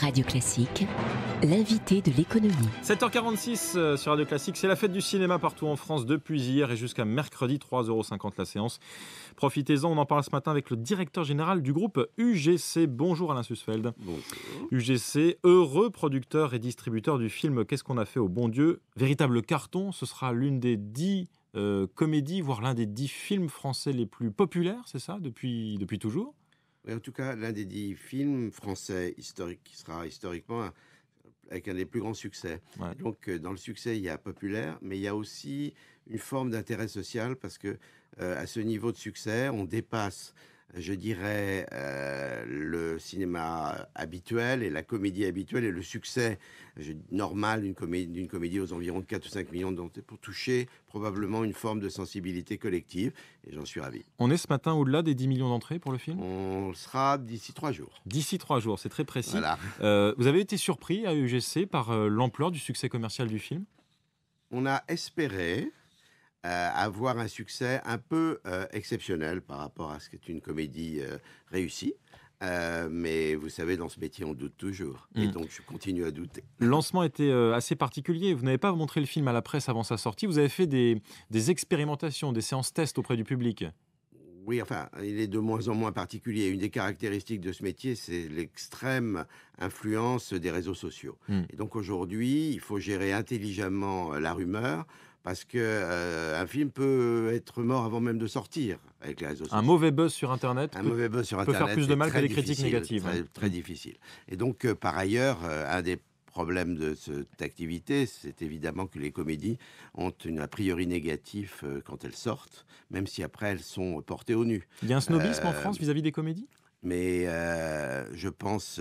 Radio Classique, l'invité de l'économie. 7h46 euh, sur Radio Classique, c'est la fête du cinéma partout en France depuis hier et jusqu'à mercredi 3,50€ la séance. Profitez-en, on en parle ce matin avec le directeur général du groupe UGC. Bonjour Alain Susfeld. UGC, heureux producteur et distributeur du film Qu'est-ce qu'on a fait au bon Dieu Véritable carton, ce sera l'une des dix euh, comédies, voire l'un des dix films français les plus populaires, c'est ça, depuis, depuis toujours en tout cas, l'un des dix films français historiques qui sera historiquement avec un des plus grands succès. Donc, euh, dans le succès, il y a populaire, mais il y a aussi une forme d'intérêt social parce que euh, à ce niveau de succès, on dépasse je dirais, euh, le cinéma habituel et la comédie habituelle et le succès normal d'une comédie, comédie, aux environs de 4 ou 5 millions d'entrées pour toucher probablement une forme de sensibilité collective. Et j'en suis ravi. On est ce matin au-delà des 10 millions d'entrées pour le film On sera d'ici 3 jours. D'ici 3 jours, c'est très précis. Euh, vous avez été surpris à UGC par euh, l'ampleur du succès commercial du film On a espéré, euh, avoir un succès un peu euh, exceptionnel par rapport à ce qu'est une comédie euh, réussie. mais vous savez, dans ce métier, on doute toujours. Et mm. donc, je continue à douter. Le lancement était assez particulier. Vous n'avez pas montré le film à la presse avant sa sortie. Vous avez fait des, expérimentations, des séances tests auprès du public. Oui, enfin, il est de moins en moins particulier. Une des caractéristiques de ce métier, c'est l'extrême influence des réseaux sociaux. Mm. Et donc aujourd'hui, il faut gérer intelligemment la rumeur parce que euh, un film peut être mort avant même de sortir avec les réseaux sociaux. Un mauvais buzz sur Internet. Un peut, mauvais buzz sur Internet peut faire plus de mal que des critiques négatives. Hein. Très, difficile. Et donc, euh, par ailleurs, euh, un des problèmes de cette activité, c'est évidemment que les comédies ont une a priori négatif quand elles sortent, même si après elles sont portées au nu. Il y a un snobisme en France vis-à-vis des comédies mais je pense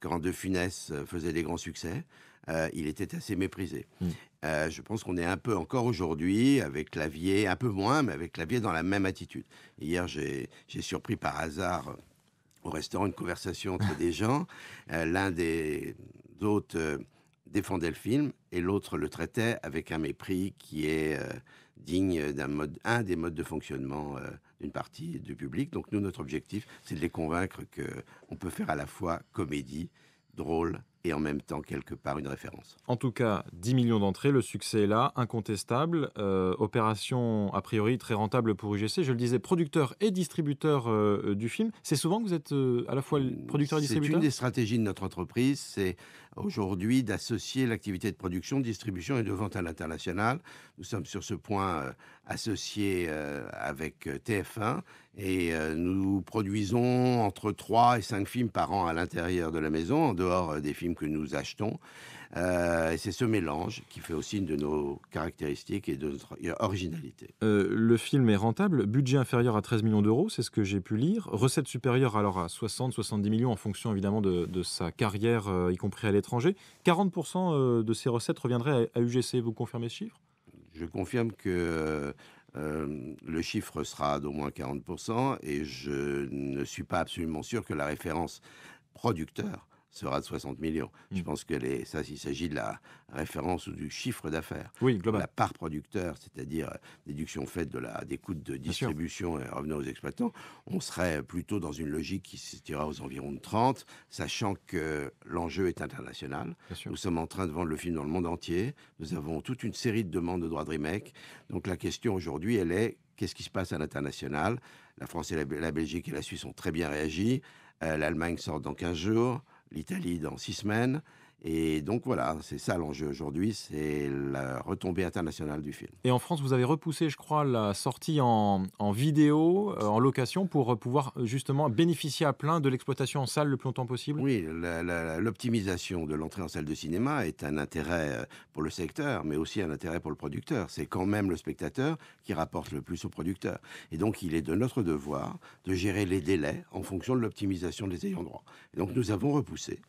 qu'en De Funès faisait des grands succès, euh, il était assez méprisé. Hmm. Euh, je pense qu'on est un peu encore aujourd'hui avec Clavier, un peu moins, mais avec Clavier dans la même attitude. Hier, j'ai surpris par hasard euh, au restaurant une conversation entre des gens. L'un des autres défendait le film et l'autre le traitait avec un mépris qui est digne d'un mode, un des modes de fonctionnement d'une partie du public. Donc nous, notre objectif, c'est de les convaincre que on peut faire à la fois comédie, drôle, et en même temps quelque part une référence. En tout cas, 10 millions d'entrées, le succès est là, incontestable. Euh, opération a priori très rentable pour UGC. Je le disais, producteur et distributeur euh, euh, du film. C'est souvent que vous êtes à la fois mm, producteur et distributeur C'est une des stratégies de notre entreprise. C'est aujourd'hui d'associer l'activité de production, de distribution et de vente à l'international. Nous sommes sur ce point associés avec TF1 et euh, nous produisons entre 3 et 5 films par an à l'intérieur de la maison, en dehors euh, des films que nous achetons. Euh, et c'est ce mélange qui fait aussi une de nos caractéristiques et de notre originalité. le film est rentable, budget inférieur à 13 millions d'euros, c'est ce que j'ai pu lire. Recettes supérieure alors à 60-70 millions en fonction évidemment de, sa carrière, y compris à l'étranger. 40% de ces recettes reviendraient à, à UGC, vous confirmez ce chiffre je confirme que euh, le chiffre sera d'au moins 40% et je ne suis pas absolument sûr que la référence producteur sera de 60 millions. Je mm. pense que les, ça, s'il s'agit de la référence ou du chiffre d'affaires. La part producteur, c'est-à-dire euh, déduction faite de la, des coûts de distribution et revenant aux exploitants, on serait plutôt dans une logique qui se situera aux environs de 30, sachant que l'enjeu est international. Nous sommes en train de vendre le film dans le monde entier. Nous avons toute une série de demandes de droits de remake. Donc la question aujourd'hui, elle est qu'est-ce qui se passe à l'international La France et la, Belgique et la Suisse ont très bien réagi. Euh, L'Allemagne sort dans 15 jours l'Italie dans six semaines, et donc voilà, c'est ça l'enjeu aujourd'hui, c'est la retombée internationale du film. Et en France, vous avez repoussé, je crois, la sortie en, vidéo, euh, en location, pour euh, pouvoir euh, justement bénéficier à plein de l'exploitation en salle le plus longtemps possible Oui, l'optimisation de l'entrée en salle de cinéma est un intérêt pour le secteur, mais aussi un intérêt pour le producteur. C'est quand même le spectateur qui rapporte le plus au producteur. Et donc il est de notre devoir de gérer les délais en fonction de l'optimisation des ayants droit. donc nous avons repoussé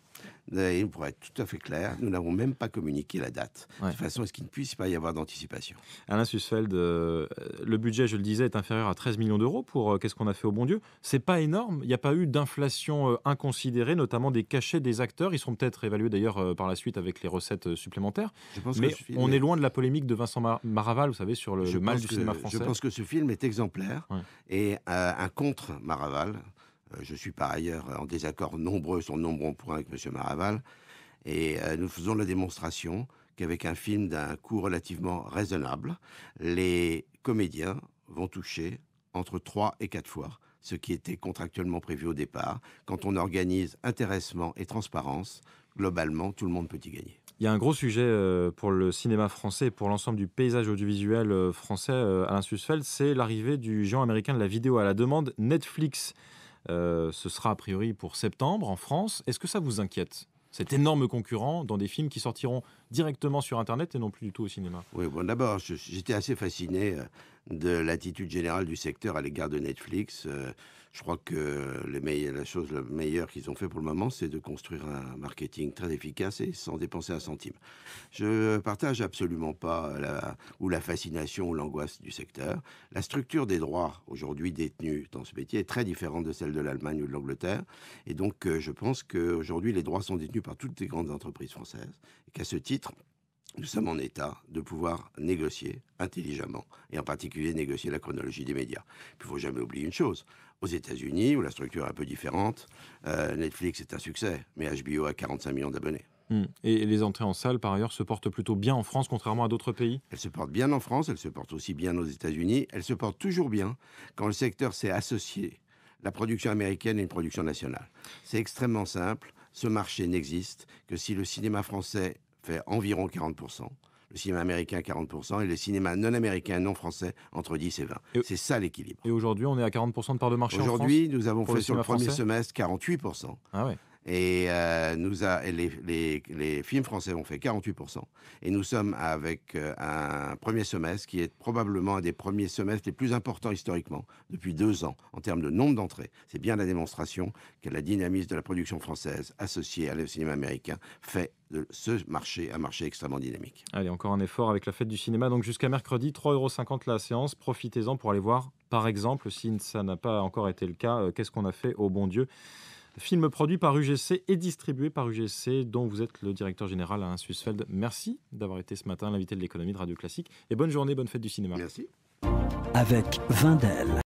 et pour être tout à fait clair, nous n'avons même pas communiqué la date. De toute façon, est-ce qu'il ne puisse pas y avoir d'anticipation Alain Susfeld, euh, le budget, je le disais, est inférieur à 13 millions d'euros pour euh, Qu'est-ce qu'on a fait au bon Dieu C'est pas énorme. Il n'y a pas eu d'inflation euh, inconsidérée, notamment des cachets des acteurs. Ils seront peut-être évalués d'ailleurs par la suite avec les recettes supplémentaires. Mais on est... loin de la polémique de Vincent Maraval, vous savez, sur le, mal du cinéma français. Je pense que ce film est exemplaire et un contre Maraval. Euh, je suis par ailleurs en désaccord nombreux sur nombreux points avec M. Maraval. Et euh, nous faisons la démonstration qu'avec un film d'un coût relativement raisonnable, les comédiens vont toucher entre 3 et 4 fois ce qui était contractuellement prévu au départ. Quand on organise intéressement et transparence, globalement, tout le monde peut y gagner. Il y a un gros sujet euh, pour le cinéma français pour l'ensemble du paysage audiovisuel français, Alain Susfeld, c'est l'arrivée du géant américain de la vidéo à la demande, Netflix. Euh, ce sera a priori pour septembre en France. Est-ce que ça vous inquiète cet énorme concurrent dans des films qui sortiront directement sur Internet et non plus du tout au cinéma Oui, bon, d'abord, j'étais assez fasciné euh, de l'attitude générale du secteur à l'égard de Netflix. Euh, je crois que la chose la meilleure qu'ils ont fait pour le moment, c'est de construire un marketing très efficace et sans dépenser un centime. Je partage absolument pas la, ou la fascination ou l'angoisse du secteur. La structure des droits aujourd'hui détenus dans ce métier est très différente de celle de l'Allemagne ou de l'Angleterre. Et donc, euh, je pense qu'aujourd'hui, les droits sont détenus par toutes les grandes entreprises françaises et qu'à ce titre, nous sommes en état de pouvoir négocier intelligemment, et en particulier négocier la chronologie des médias. Il ne faut jamais oublier une chose. Aux États-Unis, où la structure est un peu différente, euh, Netflix est un succès, mais HBO a 45 millions d'abonnés. Hmm. Et les entrées en salle, par ailleurs, se portent plutôt bien en France, contrairement à d'autres pays Elles se portent bien en France, elles se portent aussi bien aux États-Unis, elles se portent toujours bien quand le secteur s'est associé, la production américaine et une production nationale. C'est extrêmement simple, ce marché n'existe que si le cinéma français fait environ 40%, le cinéma américain 40% et le cinéma non américain, non français entre 10 et 20. C'est ça l'équilibre. Et aujourd'hui, on est à 40% de part de marché Aujourd'hui, nous avons fait sur le premier semestre 48%. Ah ouais. Et, euh, nous a, les, films français ont fait 48%. Et nous sommes avec euh, un premier semestre qui est probablement un des premiers semestres les plus importants historiquement, depuis deux ans, en termes de nombre d'entrées. C'est bien la démonstration que la dynamisme de la production française associée à cinéma américain fait de ce marché un marché extrêmement dynamique. Allez, encore un effort avec la fête du cinéma. Donc jusqu'à mercredi, 3,50€ la séance. Profitez-en pour aller voir, par exemple, si ça n'a pas encore été le cas, euh, qu'est-ce qu'on a fait au bon Dieu film produit par UGC et distribué par UGC, dont vous êtes le directeur général à InSusfeld. Merci d'avoir été ce matin l'invité de l'économie de Radio Classique. Et bonne journée, bonne fête du cinéma. Merci. Avec Vindel.